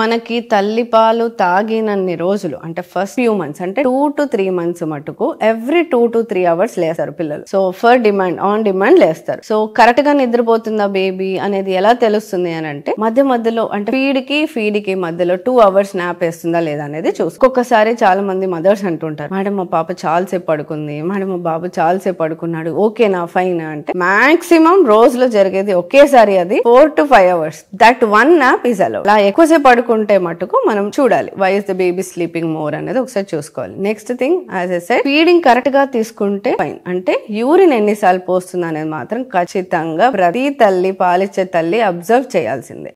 మనకి తల్లిపాలు తాగినన్ని రోజులు అంటే ఫస్ట్ ఫ్యూ మంత్స్ అంటే టూ టు త్రీ మంత్స్ మటుకు every two to three hours లేస్తారు పిల్లలు so for demand on demand లేస్తారు సో కరెక్ట్ గా నిద్రపోతుందా బేబీ అనేది ఎలా తెలుస్తుంది అని అంటే మధ్య మధ్యలో అంటే ఫీడ్ కి ఫీడ్ కి మధ్యలో టూ అవర్స్ నాప్ వేస్తుందా లేదా అనేది ఒక్కొక్కసారి చాలా మంది మదర్స్ అంటుంటారు మేడం మా పాప చాలాసేపు పడుకుంది మేడం మా బాబు చాలాసేపు పడుకున్నాడు ఓకేనా ఫైన్ అంటే మాక్సిమం రోజులో జరిగేది ఒకేసారి అది four to five hours that one nap is అలో ఎక్కువ ఎక్కువసేపు పడుకుంటే మటుకు మనం చూడాలి why is the baby sleeping more అనేది ఒకసారి చూసుకోవాలి next thing as a side feeding correct గా తీసుకుంటే ఫైన్ అంటే యూరిన్ ఎన్నిసార్లు పోస్తుంది అనేది మాత్రం ఖచ్చితంగా ప్రతి తల్లి పాలిచ్చే తల్లి అబ్జర్వ్ చేయాల్సిందే